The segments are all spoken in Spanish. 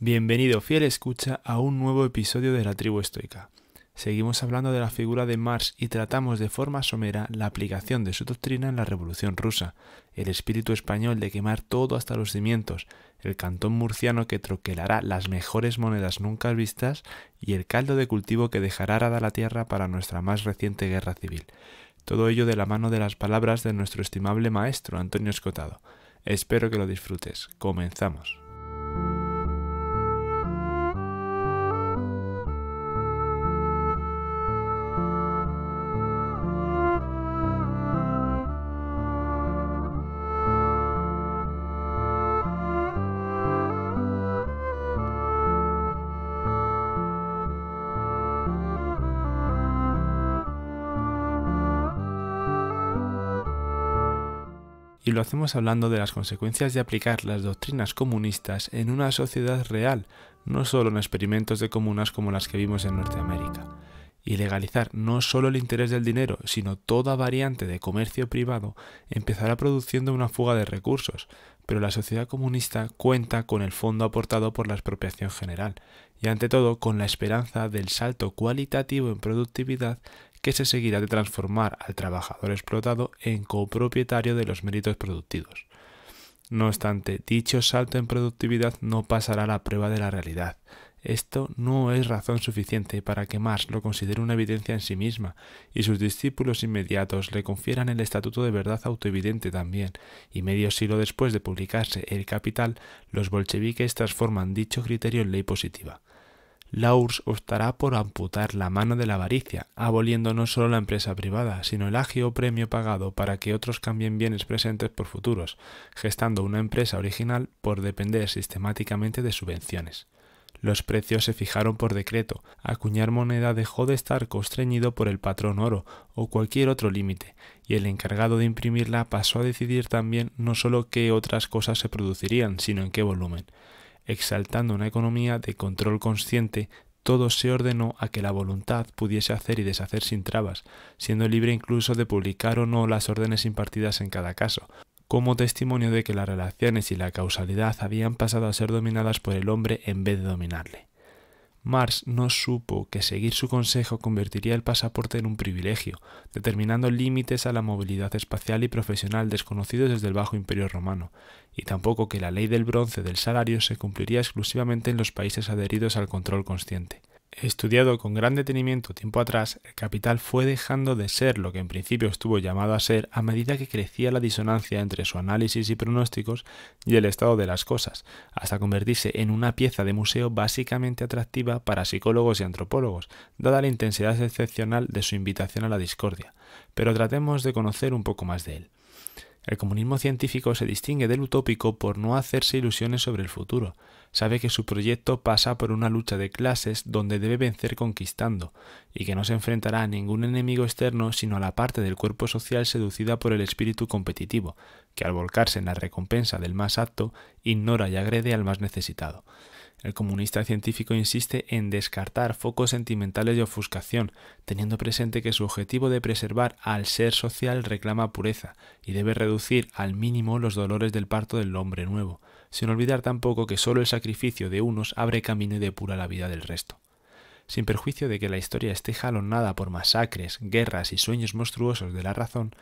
Bienvenido, fiel escucha, a un nuevo episodio de la tribu estoica. Seguimos hablando de la figura de Marx y tratamos de forma somera la aplicación de su doctrina en la Revolución rusa, el espíritu español de quemar todo hasta los cimientos, el cantón murciano que troquelará las mejores monedas nunca vistas y el caldo de cultivo que dejará arada la tierra para nuestra más reciente guerra civil. Todo ello de la mano de las palabras de nuestro estimable maestro Antonio Escotado. Espero que lo disfrutes. Comenzamos. y lo hacemos hablando de las consecuencias de aplicar las doctrinas comunistas en una sociedad real, no solo en experimentos de comunas como las que vimos en Norteamérica. Y legalizar no solo el interés del dinero, sino toda variante de comercio privado empezará produciendo una fuga de recursos, pero la sociedad comunista cuenta con el fondo aportado por la expropiación general, y ante todo con la esperanza del salto cualitativo en productividad que se seguirá de transformar al trabajador explotado en copropietario de los méritos productivos. No obstante, dicho salto en productividad no pasará a la prueba de la realidad. Esto no es razón suficiente para que Marx lo considere una evidencia en sí misma, y sus discípulos inmediatos le confieran el estatuto de verdad autoevidente también, y medio siglo después de publicarse El Capital, los bolcheviques transforman dicho criterio en ley positiva. URSS optará por amputar la mano de la avaricia, aboliendo no solo la empresa privada, sino el agio premio pagado para que otros cambien bienes presentes por futuros, gestando una empresa original por depender sistemáticamente de subvenciones. Los precios se fijaron por decreto. Acuñar moneda dejó de estar constreñido por el patrón oro o cualquier otro límite, y el encargado de imprimirla pasó a decidir también no solo qué otras cosas se producirían, sino en qué volumen exaltando una economía de control consciente, todo se ordenó a que la voluntad pudiese hacer y deshacer sin trabas, siendo libre incluso de publicar o no las órdenes impartidas en cada caso, como testimonio de que las relaciones y la causalidad habían pasado a ser dominadas por el hombre en vez de dominarle. Marx no supo que seguir su consejo convertiría el pasaporte en un privilegio, determinando límites a la movilidad espacial y profesional desconocidos desde el bajo imperio romano, y tampoco que la ley del bronce del salario se cumpliría exclusivamente en los países adheridos al control consciente estudiado con gran detenimiento tiempo atrás, el capital fue dejando de ser lo que en principio estuvo llamado a ser a medida que crecía la disonancia entre su análisis y pronósticos y el estado de las cosas, hasta convertirse en una pieza de museo básicamente atractiva para psicólogos y antropólogos, dada la intensidad excepcional de su invitación a la discordia. Pero tratemos de conocer un poco más de él. El comunismo científico se distingue del utópico por no hacerse ilusiones sobre el futuro, sabe que su proyecto pasa por una lucha de clases donde debe vencer conquistando, y que no se enfrentará a ningún enemigo externo sino a la parte del cuerpo social seducida por el espíritu competitivo, que al volcarse en la recompensa del más apto, ignora y agrede al más necesitado. El comunista científico insiste en descartar focos sentimentales de ofuscación, teniendo presente que su objetivo de preservar al ser social reclama pureza y debe reducir al mínimo los dolores del parto del hombre nuevo, sin olvidar tampoco que solo el sacrificio de unos abre camino y depura la vida del resto. Sin perjuicio de que la historia esté jalonada por masacres, guerras y sueños monstruosos de la razón,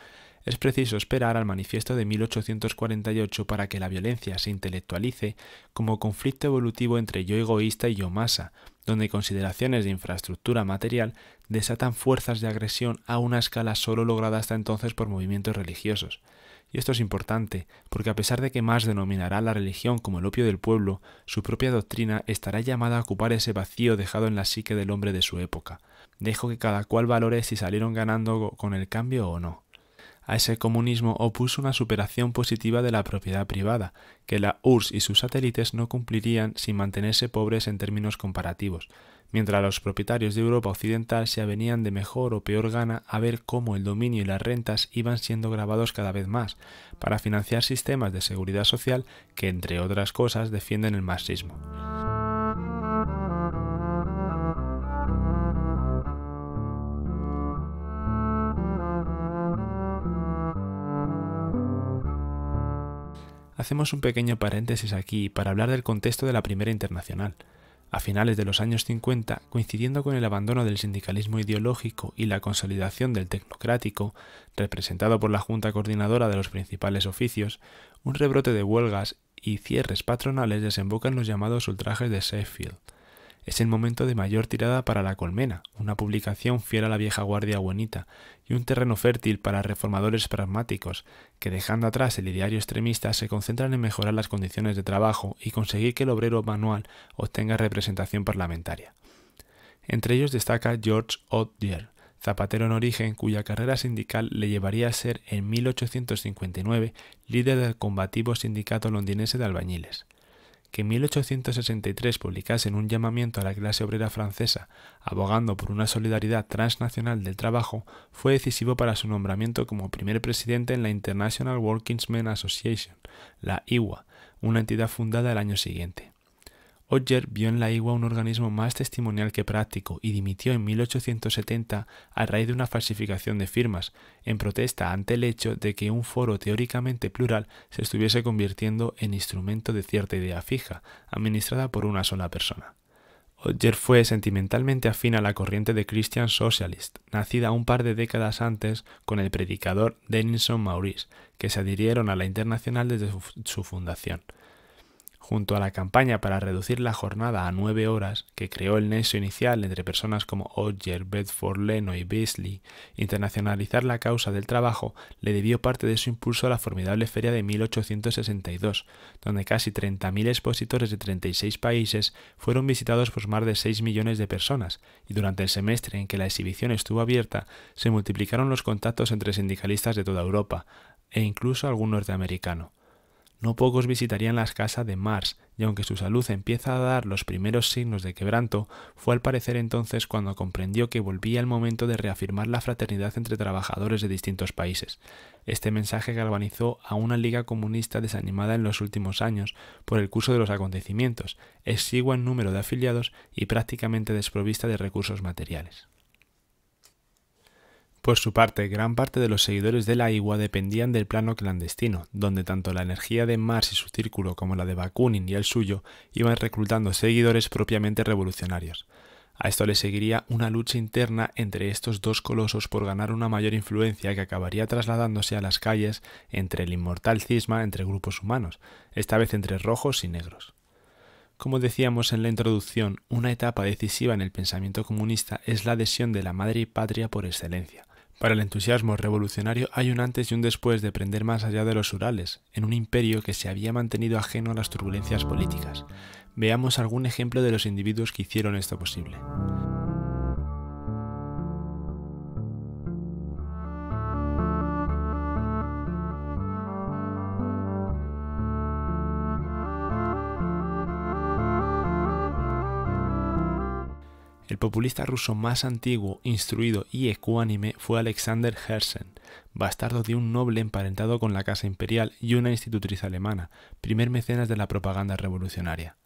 es preciso esperar al manifiesto de 1848 para que la violencia se intelectualice como conflicto evolutivo entre yo egoísta y yo masa, donde consideraciones de infraestructura material desatan fuerzas de agresión a una escala solo lograda hasta entonces por movimientos religiosos. Y esto es importante, porque a pesar de que Marx denominará la religión como el opio del pueblo, su propia doctrina estará llamada a ocupar ese vacío dejado en la psique del hombre de su época. Dejo que cada cual valore si salieron ganando con el cambio o no. A ese comunismo opuso una superación positiva de la propiedad privada, que la URSS y sus satélites no cumplirían sin mantenerse pobres en términos comparativos, mientras los propietarios de Europa Occidental se avenían de mejor o peor gana a ver cómo el dominio y las rentas iban siendo grabados cada vez más, para financiar sistemas de seguridad social que, entre otras cosas, defienden el marxismo. Hacemos un pequeño paréntesis aquí para hablar del contexto de la Primera Internacional. A finales de los años 50, coincidiendo con el abandono del sindicalismo ideológico y la consolidación del tecnocrático, representado por la Junta Coordinadora de los principales oficios, un rebrote de huelgas y cierres patronales desemboca en los llamados ultrajes de Sheffield, es el momento de mayor tirada para La Colmena, una publicación fiel a la vieja guardia buenita, y un terreno fértil para reformadores pragmáticos, que dejando atrás el ideario extremista se concentran en mejorar las condiciones de trabajo y conseguir que el obrero manual obtenga representación parlamentaria. Entre ellos destaca George Oddier, zapatero en origen cuya carrera sindical le llevaría a ser en 1859 líder del combativo sindicato londinense de albañiles que en 1863 publicasen un llamamiento a la clase obrera francesa abogando por una solidaridad transnacional del trabajo fue decisivo para su nombramiento como primer presidente en la International Workingsmen Association, la IWA, una entidad fundada el año siguiente. Odger vio en la igua un organismo más testimonial que práctico y dimitió en 1870 a raíz de una falsificación de firmas, en protesta ante el hecho de que un foro teóricamente plural se estuviese convirtiendo en instrumento de cierta idea fija, administrada por una sola persona. Odger fue sentimentalmente afín a la corriente de Christian Socialist, nacida un par de décadas antes con el predicador Denison Maurice, que se adhirieron a la internacional desde su fundación junto a la campaña para reducir la jornada a nueve horas que creó el nexo inicial entre personas como Oger, Bedford, Leno y Beasley, internacionalizar la causa del trabajo le debió parte de su impulso a la formidable feria de 1862, donde casi 30.000 expositores de 36 países fueron visitados por más de 6 millones de personas, y durante el semestre en que la exhibición estuvo abierta, se multiplicaron los contactos entre sindicalistas de toda Europa, e incluso algún norteamericano. No pocos visitarían las casas de Mars, y aunque su salud empieza a dar los primeros signos de quebranto, fue al parecer entonces cuando comprendió que volvía el momento de reafirmar la fraternidad entre trabajadores de distintos países. Este mensaje galvanizó a una liga comunista desanimada en los últimos años por el curso de los acontecimientos, exigua en número de afiliados y prácticamente desprovista de recursos materiales. Por su parte, gran parte de los seguidores de la Igua dependían del plano clandestino, donde tanto la energía de Mars y su círculo como la de Bakunin y el suyo iban reclutando seguidores propiamente revolucionarios. A esto le seguiría una lucha interna entre estos dos colosos por ganar una mayor influencia que acabaría trasladándose a las calles entre el inmortal cisma entre grupos humanos, esta vez entre rojos y negros. Como decíamos en la introducción, una etapa decisiva en el pensamiento comunista es la adhesión de la madre y patria por excelencia. Para el entusiasmo revolucionario hay un antes y un después de prender más allá de los Urales, en un imperio que se había mantenido ajeno a las turbulencias políticas. Veamos algún ejemplo de los individuos que hicieron esto posible. El populista ruso más antiguo, instruido y ecuánime fue Alexander Herzen, bastardo de un noble emparentado con la Casa Imperial y una institutriz alemana, primer mecenas de la propaganda revolucionaria.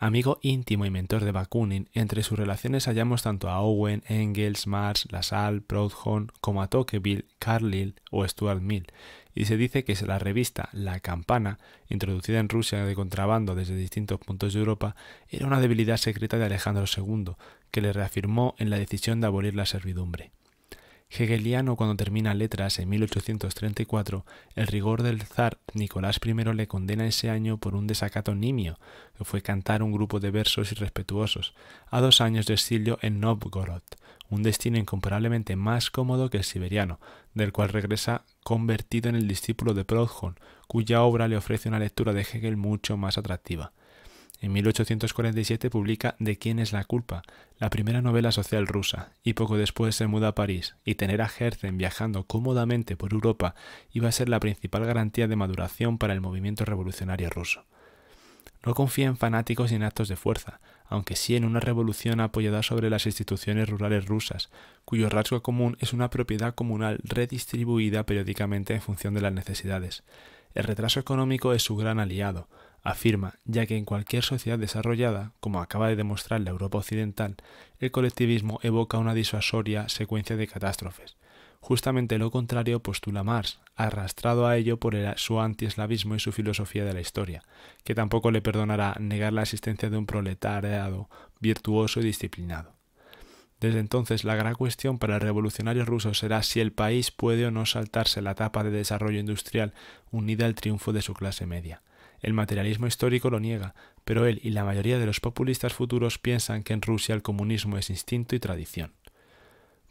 Amigo íntimo y mentor de Bakunin, entre sus relaciones hallamos tanto a Owen, Engels, Marx, Lassalle, Proudhon, como a Tocqueville, Carlyle o Stuart Mill, y se dice que la revista La Campana, introducida en Rusia de contrabando desde distintos puntos de Europa, era una debilidad secreta de Alejandro II, que le reafirmó en la decisión de abolir la servidumbre. Hegeliano cuando termina Letras en 1834, el rigor del zar Nicolás I le condena ese año por un desacato nimio, que fue cantar un grupo de versos irrespetuosos, a dos años de exilio en Novgorod, un destino incomparablemente más cómodo que el siberiano, del cual regresa convertido en el discípulo de Prothon, cuya obra le ofrece una lectura de Hegel mucho más atractiva. En 1847 publica De quién es la culpa, la primera novela social rusa, y poco después se muda a París, y tener a Herzen viajando cómodamente por Europa iba a ser la principal garantía de maduración para el movimiento revolucionario ruso. No confía en fanáticos y en actos de fuerza, aunque sí en una revolución apoyada sobre las instituciones rurales rusas, cuyo rasgo común es una propiedad comunal redistribuida periódicamente en función de las necesidades. El retraso económico es su gran aliado, afirma, ya que en cualquier sociedad desarrollada, como acaba de demostrar la Europa occidental, el colectivismo evoca una disuasoria secuencia de catástrofes. Justamente lo contrario postula Marx, arrastrado a ello por su su antieslavismo y su filosofía de la historia, que tampoco le perdonará negar la existencia de un proletariado virtuoso y disciplinado. Desde entonces, la gran cuestión para el revolucionario ruso será si el país puede o no saltarse la etapa de desarrollo industrial unida al triunfo de su clase media. El materialismo histórico lo niega, pero él y la mayoría de los populistas futuros piensan que en Rusia el comunismo es instinto y tradición.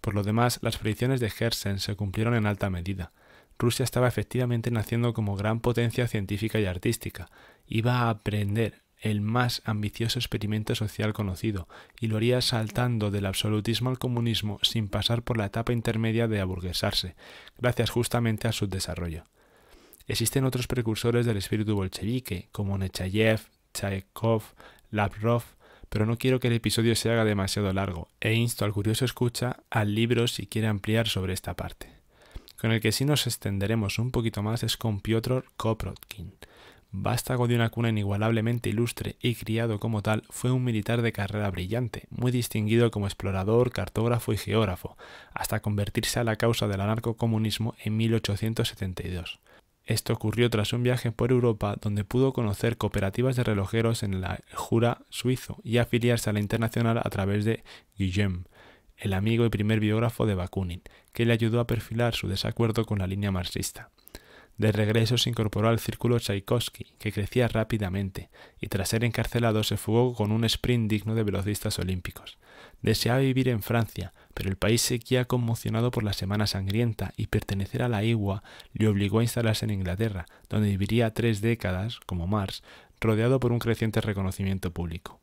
Por lo demás, las predicciones de Gersen se cumplieron en alta medida. Rusia estaba efectivamente naciendo como gran potencia científica y artística. Iba a aprender el más ambicioso experimento social conocido, y lo haría saltando del absolutismo al comunismo sin pasar por la etapa intermedia de aburguesarse, gracias justamente a su desarrollo. Existen otros precursores del espíritu bolchevique, como Nechayev, Tchaikov, Lavrov, pero no quiero que el episodio se haga demasiado largo e insto al curioso escucha al libro si quiere ampliar sobre esta parte. Con el que sí nos extenderemos un poquito más es con Piotr Koprotkin. Vástago de una cuna inigualablemente ilustre y criado como tal, fue un militar de carrera brillante, muy distinguido como explorador, cartógrafo y geógrafo, hasta convertirse a la causa del anarcocomunismo en 1872. Esto ocurrió tras un viaje por Europa donde pudo conocer cooperativas de relojeros en la Jura suizo y afiliarse a la internacional a través de Guillem, el amigo y primer biógrafo de Bakunin, que le ayudó a perfilar su desacuerdo con la línea marxista. De regreso se incorporó al círculo Tchaikovsky, que crecía rápidamente, y tras ser encarcelado se fugó con un sprint digno de velocistas olímpicos. Deseaba vivir en Francia, pero el país seguía conmocionado por la Semana Sangrienta y pertenecer a la Igua le obligó a instalarse en Inglaterra, donde viviría tres décadas, como Mars, rodeado por un creciente reconocimiento público.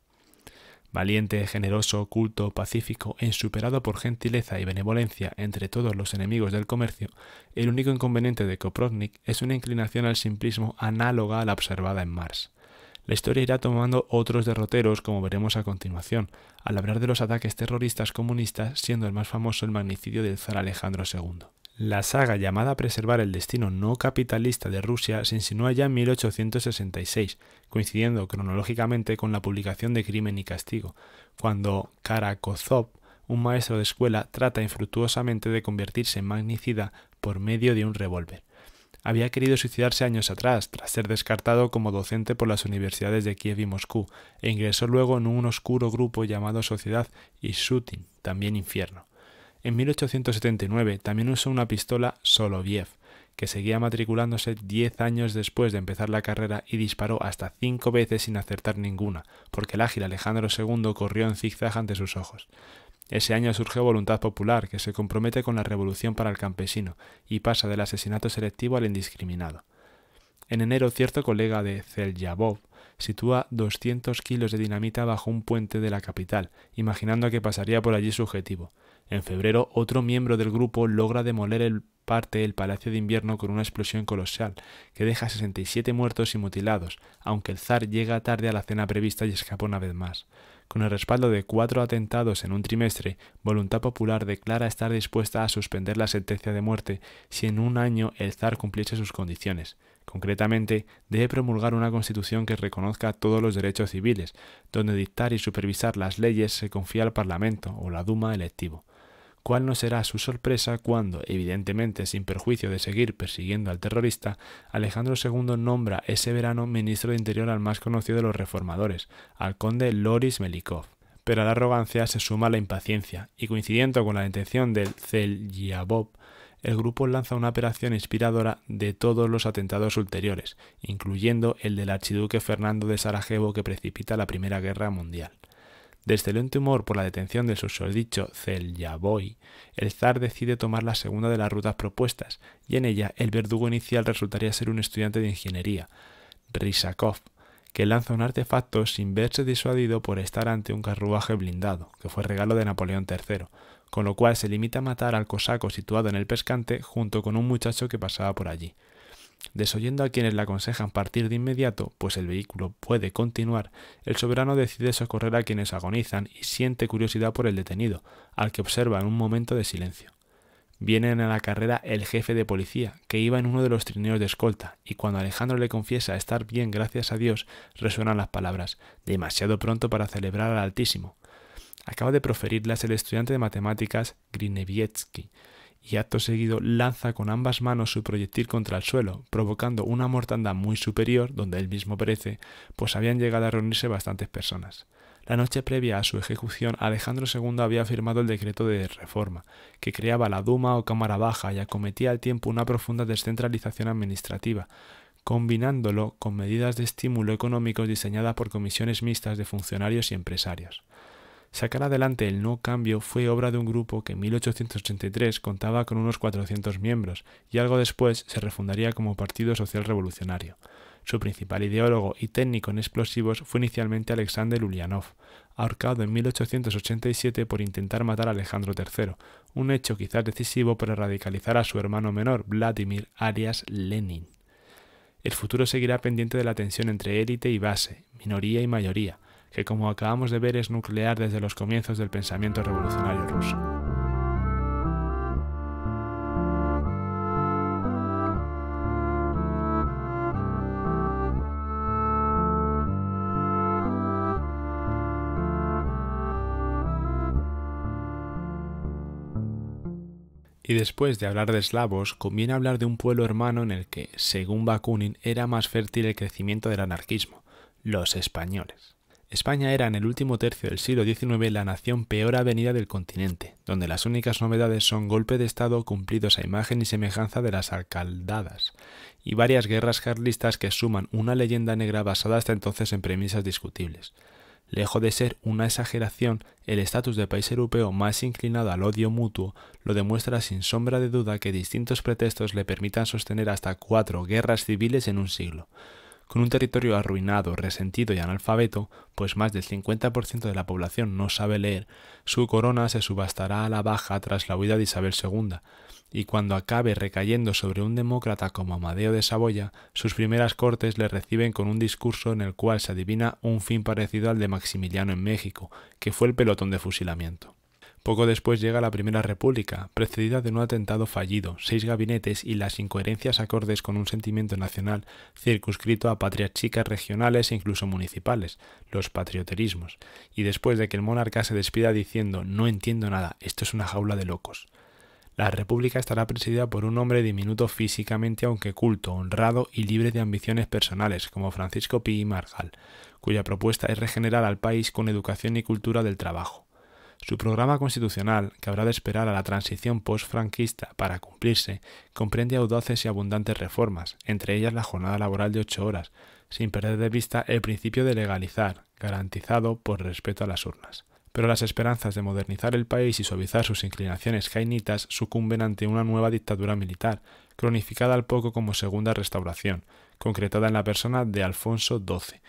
Valiente, generoso, culto, pacífico ensuperado insuperado por gentileza y benevolencia entre todos los enemigos del comercio, el único inconveniente de Koprovnik es una inclinación al simplismo análoga a la observada en Mars. La historia irá tomando otros derroteros, como veremos a continuación, al hablar de los ataques terroristas comunistas, siendo el más famoso el magnicidio del zar Alejandro II. La saga llamada a preservar el destino no capitalista de Rusia se insinúa ya en 1866, coincidiendo cronológicamente con la publicación de Crimen y Castigo, cuando Karakozov, un maestro de escuela, trata infructuosamente de convertirse en magnicida por medio de un revólver había querido suicidarse años atrás, tras ser descartado como docente por las universidades de Kiev y Moscú, e ingresó luego en un oscuro grupo llamado Sociedad y Shooting, también infierno. En 1879 también usó una pistola Soloviev, que seguía matriculándose 10 años después de empezar la carrera y disparó hasta 5 veces sin acertar ninguna, porque el ágil Alejandro II corrió en zigzag ante sus ojos. Ese año surge Voluntad Popular, que se compromete con la revolución para el campesino y pasa del asesinato selectivo al indiscriminado. En enero, cierto colega de Zelyabov sitúa 200 kilos de dinamita bajo un puente de la capital, imaginando que pasaría por allí su objetivo. En febrero, otro miembro del grupo logra demoler el parte el Palacio de Invierno con una explosión colosal, que deja 67 muertos y mutilados, aunque el zar llega tarde a la cena prevista y escapa una vez más. Con el respaldo de cuatro atentados en un trimestre, Voluntad Popular declara estar dispuesta a suspender la sentencia de muerte si en un año el zar cumpliese sus condiciones. Concretamente, debe promulgar una constitución que reconozca todos los derechos civiles, donde dictar y supervisar las leyes se confía al Parlamento o la Duma electivo cuál no será su sorpresa cuando, evidentemente sin perjuicio de seguir persiguiendo al terrorista, Alejandro II nombra ese verano ministro de Interior al más conocido de los reformadores, al conde Loris Melikov. Pero a la arrogancia se suma la impaciencia, y coincidiendo con la detención del Zelyabov, el grupo lanza una operación inspiradora de todos los atentados ulteriores, incluyendo el del archiduque Fernando de Sarajevo que precipita la Primera Guerra Mundial. De excelente humor por la detención del susodicho Zelyaboy, el zar decide tomar la segunda de las rutas propuestas, y en ella el verdugo inicial resultaría ser un estudiante de ingeniería, Risakov, que lanza un artefacto sin verse disuadido por estar ante un carruaje blindado, que fue regalo de Napoleón III, con lo cual se limita a matar al cosaco situado en el pescante junto con un muchacho que pasaba por allí. Desoyendo a quienes le aconsejan partir de inmediato, pues el vehículo puede continuar, el soberano decide socorrer a quienes agonizan y siente curiosidad por el detenido, al que observa en un momento de silencio. Vienen a la carrera el jefe de policía, que iba en uno de los trineos de escolta, y cuando Alejandro le confiesa estar bien gracias a Dios, resuenan las palabras, demasiado pronto para celebrar al Altísimo. Acaba de proferirlas el estudiante de matemáticas Grinevietsky, y acto seguido lanza con ambas manos su proyectil contra el suelo, provocando una mortandad muy superior donde él mismo perece, pues habían llegado a reunirse bastantes personas. La noche previa a su ejecución, Alejandro II había firmado el decreto de reforma, que creaba la Duma o Cámara Baja y acometía al tiempo una profunda descentralización administrativa, combinándolo con medidas de estímulo económico diseñadas por comisiones mixtas de funcionarios y empresarios. Sacar adelante el no cambio fue obra de un grupo que en 1883 contaba con unos 400 miembros y algo después se refundaría como Partido Social Revolucionario. Su principal ideólogo y técnico en explosivos fue inicialmente Alexander Ulyanov, ahorcado en 1887 por intentar matar a Alejandro III, un hecho quizás decisivo para radicalizar a su hermano menor, Vladimir Arias Lenin. El futuro seguirá pendiente de la tensión entre élite y base, minoría y mayoría, que como acabamos de ver es nuclear desde los comienzos del pensamiento revolucionario ruso. Y después de hablar de eslavos, conviene hablar de un pueblo hermano en el que, según Bakunin, era más fértil el crecimiento del anarquismo, los españoles. España era en el último tercio del siglo XIX la nación peor avenida del continente, donde las únicas novedades son golpe de Estado cumplidos a imagen y semejanza de las alcaldadas, y varias guerras carlistas que suman una leyenda negra basada hasta entonces en premisas discutibles. Lejos de ser una exageración, el estatus de país europeo más inclinado al odio mutuo lo demuestra sin sombra de duda que distintos pretextos le permitan sostener hasta cuatro guerras civiles en un siglo. Con un territorio arruinado, resentido y analfabeto, pues más del 50% de la población no sabe leer, su corona se subastará a la baja tras la huida de Isabel II, y cuando acabe recayendo sobre un demócrata como Amadeo de Saboya, sus primeras cortes le reciben con un discurso en el cual se adivina un fin parecido al de Maximiliano en México, que fue el pelotón de fusilamiento. Poco después llega la Primera República, precedida de un atentado fallido, seis gabinetes y las incoherencias acordes con un sentimiento nacional circunscrito a patrias regionales e incluso municipales, los patrioterismos, y después de que el monarca se despida diciendo no entiendo nada, esto es una jaula de locos. La República estará presidida por un hombre diminuto físicamente aunque culto, honrado y libre de ambiciones personales, como Francisco Pi y Margal, cuya propuesta es regenerar al país con educación y cultura del trabajo. Su programa constitucional, que habrá de esperar a la transición post-franquista para cumplirse, comprende audaces y abundantes reformas, entre ellas la jornada laboral de ocho horas, sin perder de vista el principio de legalizar, garantizado por respeto a las urnas. Pero las esperanzas de modernizar el país y suavizar sus inclinaciones jainitas sucumben ante una nueva dictadura militar, cronificada al poco como Segunda Restauración, concretada en la persona de Alfonso XII,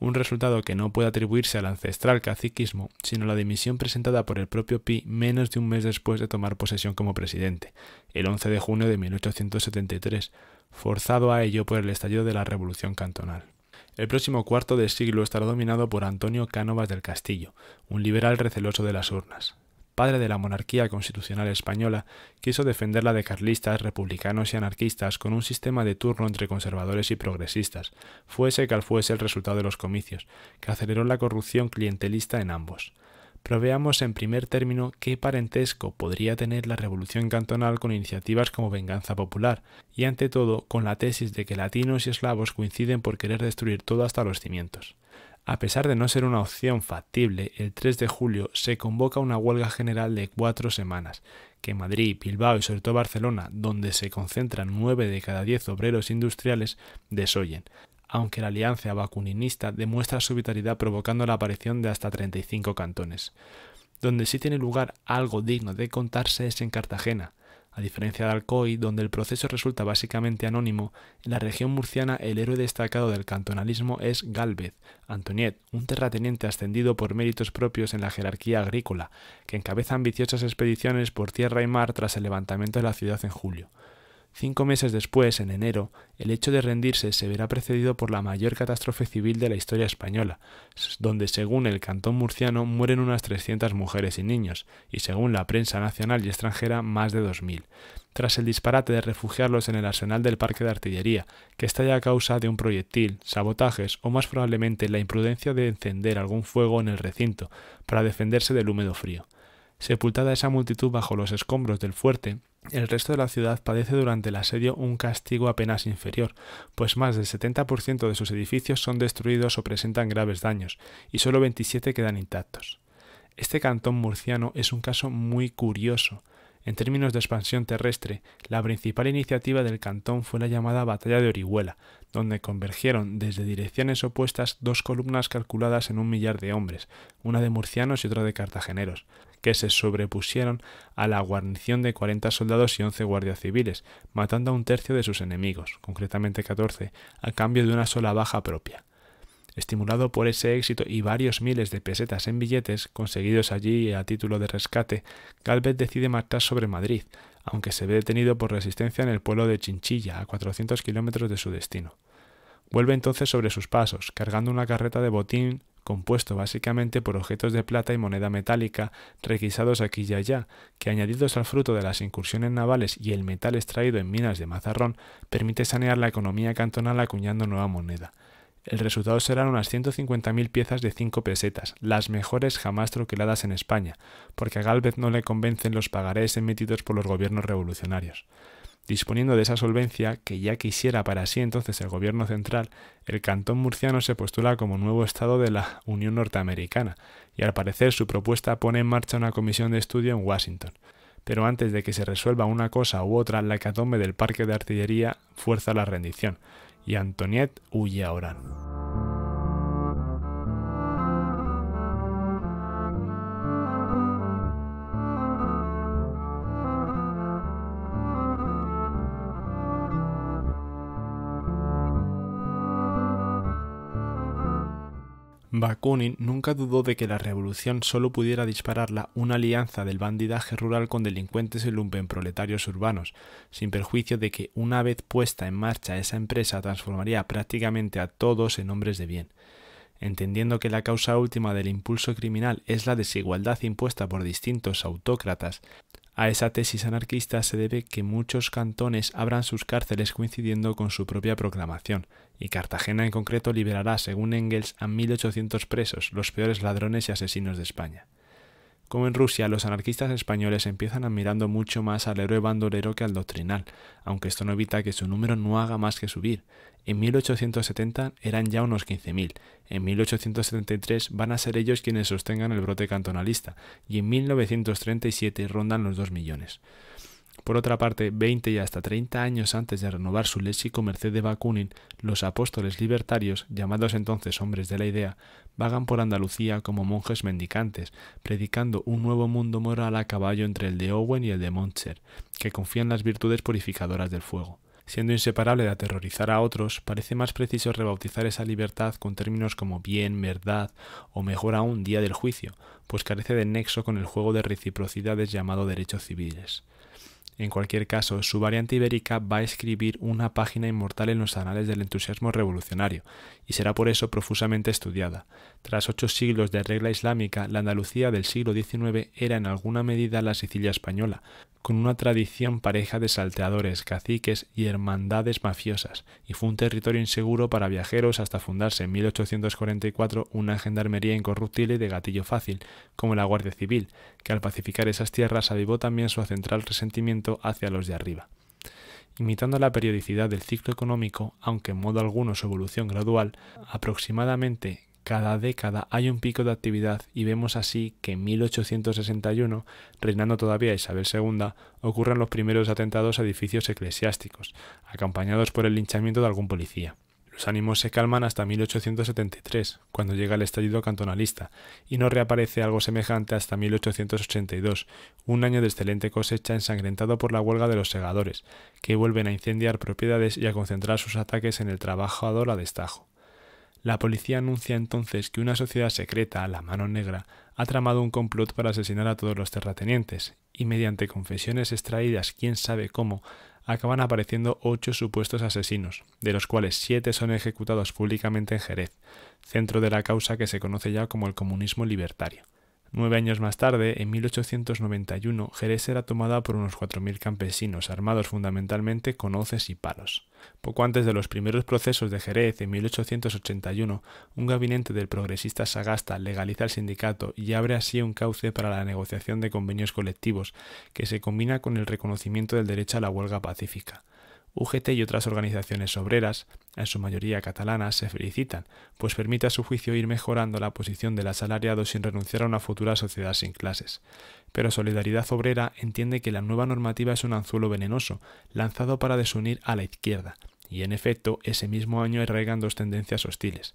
un resultado que no puede atribuirse al ancestral caciquismo, sino la dimisión presentada por el propio Pi menos de un mes después de tomar posesión como presidente, el 11 de junio de 1873, forzado a ello por el estallido de la Revolución Cantonal. El próximo cuarto de siglo estará dominado por Antonio Cánovas del Castillo, un liberal receloso de las urnas padre de la monarquía constitucional española, quiso defenderla de carlistas, republicanos y anarquistas con un sistema de turno entre conservadores y progresistas, fuese cual fuese el resultado de los comicios, que aceleró la corrupción clientelista en ambos. Proveamos en primer término qué parentesco podría tener la revolución cantonal con iniciativas como Venganza Popular, y ante todo con la tesis de que latinos y eslavos coinciden por querer destruir todo hasta los cimientos. A pesar de no ser una opción factible, el 3 de julio se convoca una huelga general de cuatro semanas, que Madrid, Bilbao y sobre todo Barcelona, donde se concentran nueve de cada diez obreros industriales, desoyen, aunque la alianza vacuninista demuestra su vitalidad provocando la aparición de hasta 35 cantones. Donde sí tiene lugar algo digno de contarse es en Cartagena, a diferencia de Alcoy, donde el proceso resulta básicamente anónimo, en la región murciana el héroe destacado del cantonalismo es Galvez, Antoniet, un terrateniente ascendido por méritos propios en la jerarquía agrícola, que encabeza ambiciosas expediciones por tierra y mar tras el levantamiento de la ciudad en julio. Cinco meses después, en enero, el hecho de rendirse se verá precedido por la mayor catástrofe civil de la historia española, donde según el cantón murciano mueren unas 300 mujeres y niños, y según la prensa nacional y extranjera más de 2.000, tras el disparate de refugiarlos en el arsenal del parque de artillería, que estalla a causa de un proyectil, sabotajes o más probablemente la imprudencia de encender algún fuego en el recinto, para defenderse del húmedo frío. Sepultada esa multitud bajo los escombros del fuerte, el resto de la ciudad padece durante el asedio un castigo apenas inferior, pues más del 70% de sus edificios son destruidos o presentan graves daños, y solo 27 quedan intactos. Este cantón murciano es un caso muy curioso. En términos de expansión terrestre, la principal iniciativa del cantón fue la llamada Batalla de Orihuela, donde convergieron desde direcciones opuestas dos columnas calculadas en un millar de hombres, una de murcianos y otra de cartageneros, que se sobrepusieron a la guarnición de 40 soldados y 11 guardias civiles, matando a un tercio de sus enemigos, concretamente 14, a cambio de una sola baja propia. Estimulado por ese éxito y varios miles de pesetas en billetes conseguidos allí a título de rescate, Calvet decide marchar sobre Madrid, aunque se ve detenido por resistencia en el pueblo de Chinchilla, a 400 kilómetros de su destino. Vuelve entonces sobre sus pasos, cargando una carreta de botín compuesto básicamente por objetos de plata y moneda metálica requisados aquí y allá, que añadidos al fruto de las incursiones navales y el metal extraído en minas de mazarrón, permite sanear la economía cantonal acuñando nueva moneda. El resultado serán unas 150.000 piezas de 5 pesetas, las mejores jamás troqueladas en España, porque a Galvez no le convencen los pagarés emitidos por los gobiernos revolucionarios. Disponiendo de esa solvencia que ya quisiera para sí entonces el gobierno central, el cantón murciano se postula como nuevo estado de la Unión Norteamericana, y al parecer su propuesta pone en marcha una comisión de estudio en Washington. Pero antes de que se resuelva una cosa u otra, la hecatombe del parque de artillería fuerza la rendición, y Antoniette huye a Orán. Bakunin nunca dudó de que la revolución solo pudiera dispararla una alianza del bandidaje rural con delincuentes y lumpenproletarios urbanos, sin perjuicio de que una vez puesta en marcha esa empresa transformaría prácticamente a todos en hombres de bien. Entendiendo que la causa última del impulso criminal es la desigualdad impuesta por distintos autócratas, a esa tesis anarquista se debe que muchos cantones abran sus cárceles coincidiendo con su propia proclamación, y Cartagena en concreto liberará, según Engels, a 1.800 presos, los peores ladrones y asesinos de España. Como en Rusia, los anarquistas españoles empiezan admirando mucho más al héroe bandolero que al doctrinal, aunque esto no evita que su número no haga más que subir. En 1870 eran ya unos 15.000, en 1873 van a ser ellos quienes sostengan el brote cantonalista, y en 1937 rondan los 2 millones. Por otra parte, 20 y hasta 30 años antes de renovar su léxico de Bakunin, los apóstoles libertarios, llamados entonces hombres de la idea, vagan por Andalucía como monjes mendicantes, predicando un nuevo mundo moral a caballo entre el de Owen y el de Montcher, que confían las virtudes purificadoras del fuego. Siendo inseparable de aterrorizar a otros, parece más preciso rebautizar esa libertad con términos como bien, verdad o mejor aún día del juicio, pues carece de nexo con el juego de reciprocidades llamado derechos civiles. En cualquier caso, su variante ibérica va a escribir una página inmortal en los anales del entusiasmo revolucionario, y será por eso profusamente estudiada. Tras ocho siglos de regla islámica, la Andalucía del siglo XIX era en alguna medida la Sicilia española, con una tradición pareja de salteadores, caciques y hermandades mafiosas, y fue un territorio inseguro para viajeros hasta fundarse en 1844 una gendarmería incorruptible de gatillo fácil, como la Guardia Civil, que al pacificar esas tierras avivó también su central resentimiento hacia los de arriba. Imitando la periodicidad del ciclo económico, aunque en modo alguno su evolución gradual, aproximadamente cada década hay un pico de actividad y vemos así que en 1861, reinando todavía Isabel II, ocurren los primeros atentados a edificios eclesiásticos, acompañados por el linchamiento de algún policía. Los ánimos se calman hasta 1873, cuando llega el estallido cantonalista, y no reaparece algo semejante hasta 1882, un año de excelente cosecha ensangrentado por la huelga de los segadores, que vuelven a incendiar propiedades y a concentrar sus ataques en el trabajador a destajo. La policía anuncia entonces que una sociedad secreta, la Mano Negra, ha tramado un complot para asesinar a todos los terratenientes, y mediante confesiones extraídas quién sabe cómo, acaban apareciendo ocho supuestos asesinos, de los cuales siete son ejecutados públicamente en Jerez, centro de la causa que se conoce ya como el comunismo libertario. Nueve años más tarde, en 1891, Jerez era tomada por unos 4.000 campesinos, armados fundamentalmente con hoces y palos. Poco antes de los primeros procesos de Jerez, en 1881, un gabinete del progresista Sagasta legaliza el sindicato y abre así un cauce para la negociación de convenios colectivos, que se combina con el reconocimiento del derecho a la huelga pacífica. UGT y otras organizaciones obreras, en su mayoría catalanas, se felicitan, pues permite a su juicio ir mejorando la posición del asalariado sin renunciar a una futura sociedad sin clases. Pero Solidaridad Obrera entiende que la nueva normativa es un anzuelo venenoso, lanzado para desunir a la izquierda, y en efecto ese mismo año arraigan dos tendencias hostiles.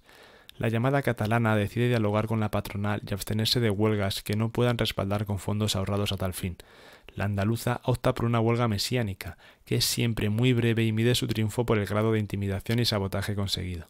La llamada catalana decide dialogar con la patronal y abstenerse de huelgas que no puedan respaldar con fondos ahorrados a tal fin. La andaluza opta por una huelga mesiánica, que es siempre muy breve y mide su triunfo por el grado de intimidación y sabotaje conseguido.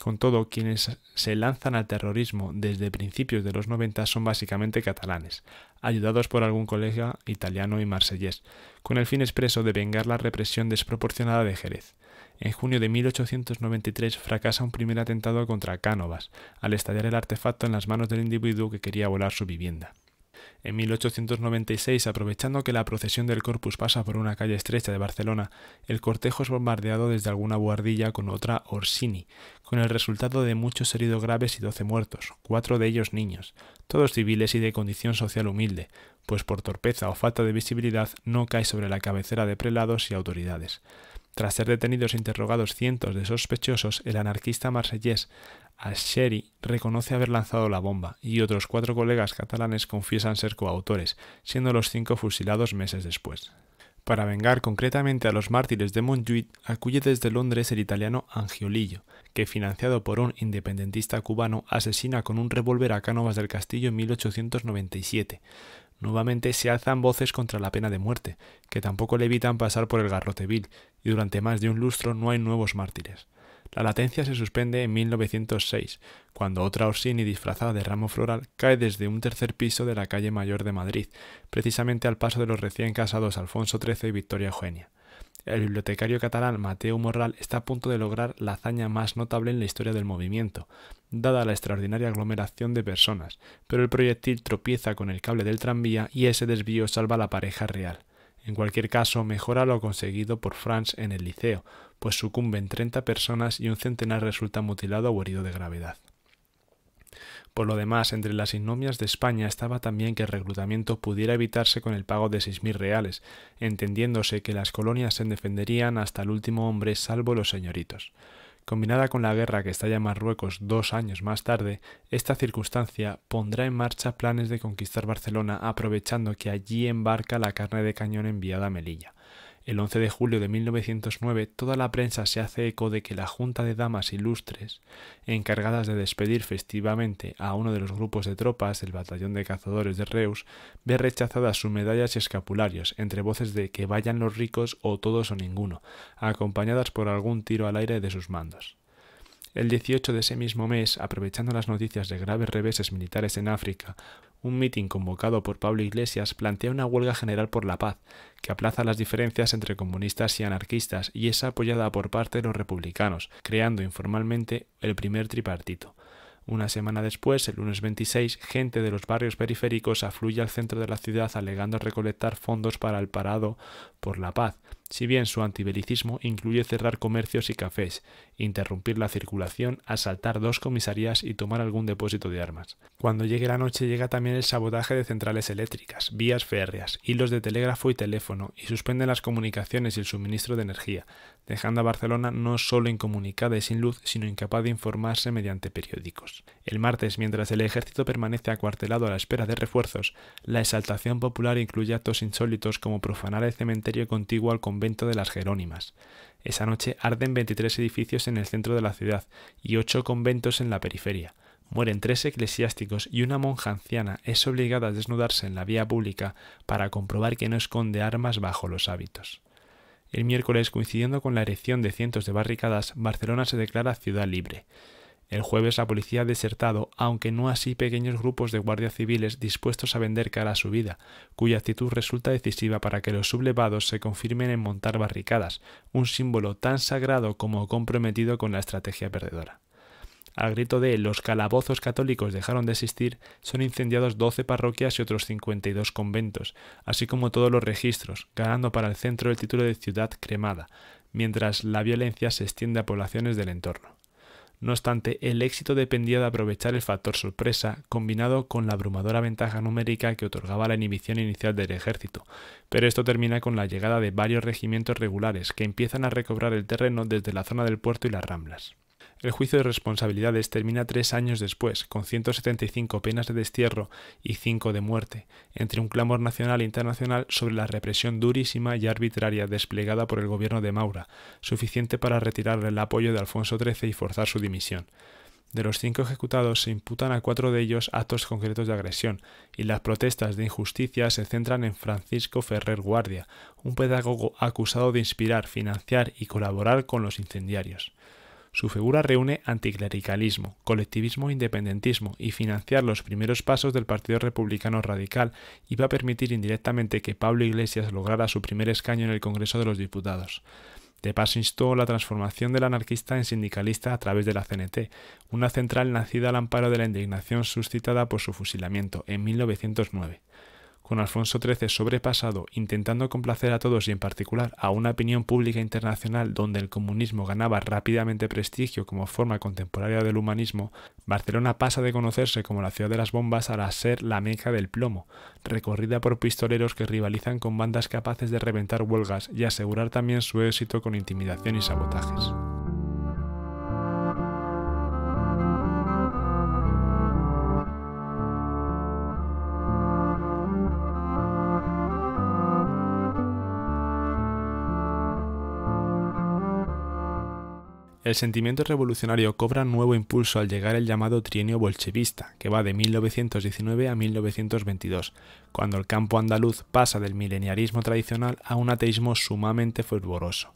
Con todo, quienes se lanzan al terrorismo desde principios de los 90 son básicamente catalanes, ayudados por algún colega italiano y marsellés, con el fin expreso de vengar la represión desproporcionada de Jerez. En junio de 1893 fracasa un primer atentado contra Cánovas, al estallar el artefacto en las manos del individuo que quería volar su vivienda. En 1896, aprovechando que la procesión del Corpus pasa por una calle estrecha de Barcelona, el cortejo es bombardeado desde alguna buhardilla con otra Orsini, con el resultado de muchos heridos graves y doce muertos, cuatro de ellos niños, todos civiles y de condición social humilde, pues por torpeza o falta de visibilidad no cae sobre la cabecera de prelados y autoridades. Tras ser detenidos e interrogados cientos de sospechosos, el anarquista marsellés Asheri reconoce haber lanzado la bomba y otros cuatro colegas catalanes confiesan ser coautores, siendo los cinco fusilados meses después. Para vengar concretamente a los mártires de Montjuïc, acuye desde Londres el italiano Angiolillo, que financiado por un independentista cubano asesina con un revólver a Cánovas del Castillo en 1897. Nuevamente se alzan voces contra la pena de muerte, que tampoco le evitan pasar por el garrote vil, y durante más de un lustro no hay nuevos mártires. La latencia se suspende en 1906, cuando otra Orsini disfrazada de ramo floral cae desde un tercer piso de la calle Mayor de Madrid, precisamente al paso de los recién casados Alfonso XIII y Victoria Eugenia el bibliotecario catalán Mateo Morral está a punto de lograr la hazaña más notable en la historia del movimiento, dada la extraordinaria aglomeración de personas, pero el proyectil tropieza con el cable del tranvía y ese desvío salva a la pareja real. En cualquier caso, mejora lo conseguido por Franz en el liceo, pues sucumben 30 personas y un centenar resulta mutilado o herido de gravedad. Por lo demás, entre las ignomias de España estaba también que el reclutamiento pudiera evitarse con el pago de 6.000 reales, entendiéndose que las colonias se defenderían hasta el último hombre salvo los señoritos. Combinada con la guerra que estalla en Marruecos dos años más tarde, esta circunstancia pondrá en marcha planes de conquistar Barcelona aprovechando que allí embarca la carne de cañón enviada a Melilla. El 11 de julio de 1909 toda la prensa se hace eco de que la Junta de Damas Ilustres, encargadas de despedir festivamente a uno de los grupos de tropas el batallón de cazadores de Reus, ve rechazadas sus medallas y escapularios, entre voces de que vayan los ricos o todos o ninguno, acompañadas por algún tiro al aire de sus mandos. El 18 de ese mismo mes, aprovechando las noticias de graves reveses militares en África, un mitin convocado por Pablo Iglesias plantea una huelga general por la paz, que aplaza las diferencias entre comunistas y anarquistas y es apoyada por parte de los republicanos, creando informalmente el primer tripartito. Una semana después, el lunes 26, gente de los barrios periféricos afluye al centro de la ciudad alegando recolectar fondos para el parado por la paz, si bien su antibelicismo incluye cerrar comercios y cafés, interrumpir la circulación, asaltar dos comisarías y tomar algún depósito de armas. Cuando llegue la noche llega también el sabotaje de centrales eléctricas, vías férreas, hilos de telégrafo y teléfono, y suspende las comunicaciones y el suministro de energía, dejando a Barcelona no solo incomunicada y sin luz, sino incapaz de informarse mediante periódicos. El martes, mientras el ejército permanece acuartelado a la espera de refuerzos, la exaltación popular incluye actos insólitos como profanar el cementerio contiguo al convento de las Jerónimas. Esa noche arden 23 edificios en el centro de la ciudad y ocho conventos en la periferia. Mueren tres eclesiásticos y una monja anciana es obligada a desnudarse en la vía pública para comprobar que no esconde armas bajo los hábitos. El miércoles, coincidiendo con la erección de cientos de barricadas, Barcelona se declara ciudad libre. El jueves la policía ha desertado, aunque no así pequeños grupos de guardias civiles dispuestos a vender cara a su vida, cuya actitud resulta decisiva para que los sublevados se confirmen en montar barricadas, un símbolo tan sagrado como comprometido con la estrategia perdedora. Al grito de los calabozos católicos dejaron de existir, son incendiados 12 parroquias y otros 52 conventos, así como todos los registros, ganando para el centro el título de ciudad cremada, mientras la violencia se extiende a poblaciones del entorno. No obstante, el éxito dependía de aprovechar el factor sorpresa, combinado con la abrumadora ventaja numérica que otorgaba la inhibición inicial del ejército, pero esto termina con la llegada de varios regimientos regulares que empiezan a recobrar el terreno desde la zona del puerto y las ramblas. El juicio de responsabilidades termina tres años después, con 175 penas de destierro y cinco de muerte, entre un clamor nacional e internacional sobre la represión durísima y arbitraria desplegada por el gobierno de Maura, suficiente para retirarle el apoyo de Alfonso XIII y forzar su dimisión. De los cinco ejecutados se imputan a cuatro de ellos actos concretos de agresión, y las protestas de injusticia se centran en Francisco Ferrer Guardia, un pedagogo acusado de inspirar, financiar y colaborar con los incendiarios. Su figura reúne anticlericalismo, colectivismo e independentismo y financiar los primeros pasos del Partido Republicano Radical iba a permitir indirectamente que Pablo Iglesias lograra su primer escaño en el Congreso de los Diputados. De paso instó la transformación del anarquista en sindicalista a través de la CNT, una central nacida al amparo de la indignación suscitada por su fusilamiento en 1909 con Alfonso XIII sobrepasado, intentando complacer a todos y en particular a una opinión pública internacional donde el comunismo ganaba rápidamente prestigio como forma contemporánea del humanismo, Barcelona pasa de conocerse como la ciudad de las bombas a la ser la meca del plomo, recorrida por pistoleros que rivalizan con bandas capaces de reventar huelgas y asegurar también su éxito con intimidación y sabotajes. El sentimiento revolucionario cobra nuevo impulso al llegar el llamado trienio bolchevista, que va de 1919 a 1922, cuando el campo andaluz pasa del mileniarismo tradicional a un ateísmo sumamente fervoroso.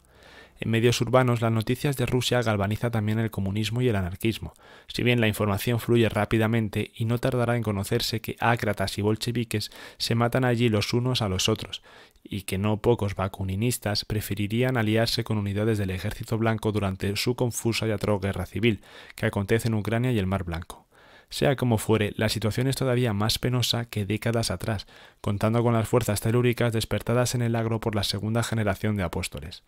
En medios urbanos, las noticias de Rusia galvaniza también el comunismo y el anarquismo, si bien la información fluye rápidamente y no tardará en conocerse que ácratas y bolcheviques se matan allí los unos a los otros, y que no pocos vacuninistas preferirían aliarse con unidades del ejército blanco durante su confusa y atroz guerra civil que acontece en Ucrania y el Mar Blanco. Sea como fuere, la situación es todavía más penosa que décadas atrás, contando con las fuerzas telúricas despertadas en el agro por la segunda generación de apóstoles.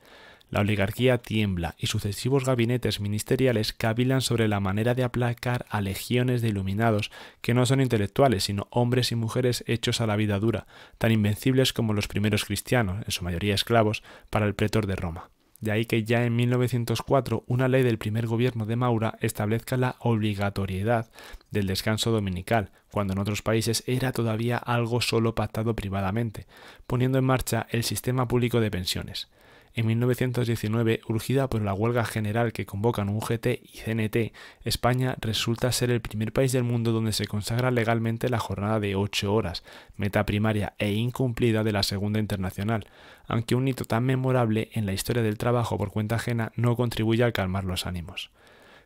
La oligarquía tiembla y sucesivos gabinetes ministeriales cavilan sobre la manera de aplacar a legiones de iluminados que no son intelectuales, sino hombres y mujeres hechos a la vida dura, tan invencibles como los primeros cristianos, en su mayoría esclavos, para el pretor de Roma. De ahí que ya en 1904 una ley del primer gobierno de Maura establezca la obligatoriedad del descanso dominical, cuando en otros países era todavía algo solo pactado privadamente, poniendo en marcha el sistema público de pensiones. En 1919, urgida por la huelga general que convocan UGT y CNT, España resulta ser el primer país del mundo donde se consagra legalmente la jornada de 8 horas, meta primaria e incumplida de la Segunda Internacional, aunque un hito tan memorable en la historia del trabajo por cuenta ajena no contribuye a calmar los ánimos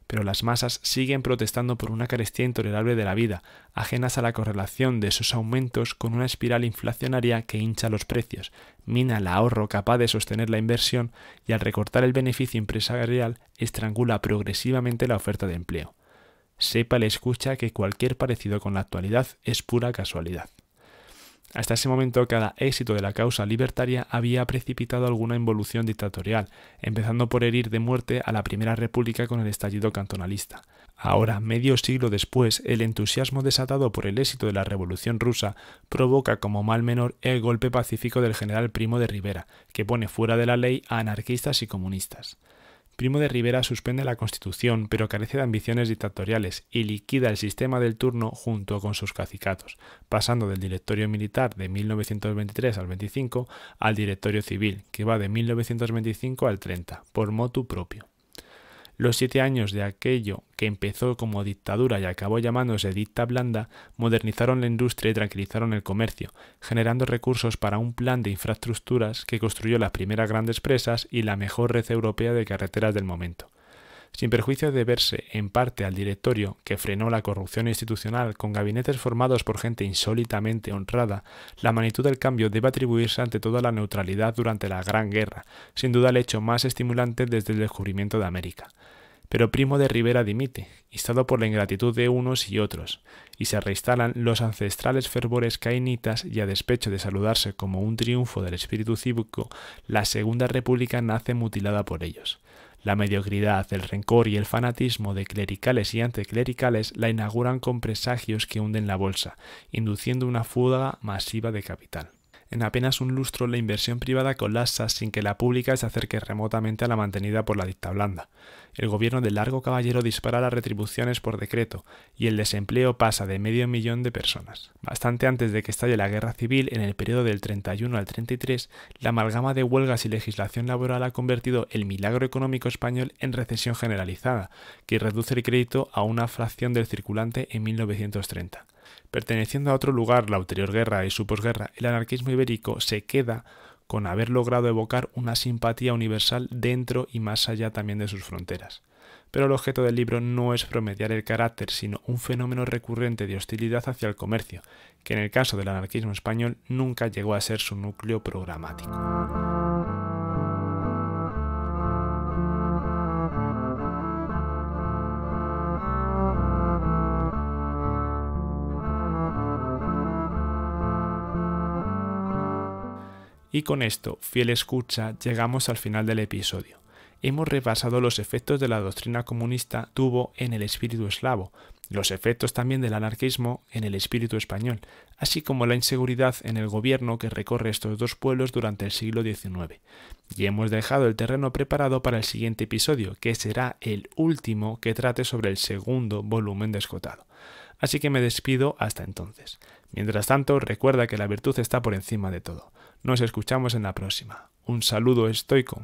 pero las masas siguen protestando por una carestía intolerable de la vida, ajenas a la correlación de esos aumentos con una espiral inflacionaria que hincha los precios, mina el ahorro capaz de sostener la inversión y al recortar el beneficio empresarial estrangula progresivamente la oferta de empleo. Sepa le escucha que cualquier parecido con la actualidad es pura casualidad. Hasta ese momento cada éxito de la causa libertaria había precipitado alguna involución dictatorial, empezando por herir de muerte a la Primera República con el estallido cantonalista. Ahora, medio siglo después, el entusiasmo desatado por el éxito de la Revolución rusa provoca como mal menor el golpe pacífico del general Primo de Rivera, que pone fuera de la ley a anarquistas y comunistas. Primo de Rivera suspende la constitución, pero carece de ambiciones dictatoriales y liquida el sistema del turno junto con sus cacicatos, pasando del directorio militar de 1923 al 25 al directorio civil, que va de 1925 al 30, por motu propio. Los siete años de aquello que empezó como dictadura y acabó llamándose dicta blanda, modernizaron la industria y tranquilizaron el comercio, generando recursos para un plan de infraestructuras que construyó las primeras grandes presas y la mejor red europea de carreteras del momento sin perjuicio de verse en parte al directorio que frenó la corrupción institucional con gabinetes formados por gente insólitamente honrada, la magnitud del cambio debe atribuirse ante toda la neutralidad durante la Gran Guerra, sin duda el hecho más estimulante desde el descubrimiento de América. Pero Primo de Rivera dimite, instado por la ingratitud de unos y otros, y se reinstalan los ancestrales fervores cainitas y a despecho de saludarse como un triunfo del espíritu cívico, la Segunda República nace mutilada por ellos. La mediocridad, el rencor y el fanatismo de clericales y anticlericales la inauguran con presagios que hunden la bolsa, induciendo una fuga masiva de capital en apenas un lustro la inversión privada colapsa sin que la pública se acerque remotamente a la mantenida por la dicta blanda. El gobierno del Largo Caballero dispara las retribuciones por decreto y el desempleo pasa de medio millón de personas. Bastante antes de que estalle la guerra civil, en el periodo del 31 al 33, la amalgama de huelgas y legislación laboral ha convertido el milagro económico español en recesión generalizada, que reduce el crédito a una fracción del circulante en 1930. Perteneciendo a otro lugar, la ulterior guerra y su posguerra, el anarquismo ibérico se queda con haber logrado evocar una simpatía universal dentro y más allá también de sus fronteras. Pero el objeto del libro no es promediar el carácter, sino un fenómeno recurrente de hostilidad hacia el comercio, que en el caso del anarquismo español nunca llegó a ser su núcleo programático. Y con esto, fiel escucha, llegamos al final del episodio. Hemos repasado los efectos de la doctrina comunista tuvo en el espíritu eslavo, los efectos también del anarquismo en el espíritu español, así como la inseguridad en el gobierno que recorre estos dos pueblos durante el siglo XIX. Y hemos dejado el terreno preparado para el siguiente episodio, que será el último que trate sobre el segundo volumen descotado. Así que me despido hasta entonces. Mientras tanto, recuerda que la virtud está por encima de todo. Nos escuchamos en la próxima. Un saludo estoico.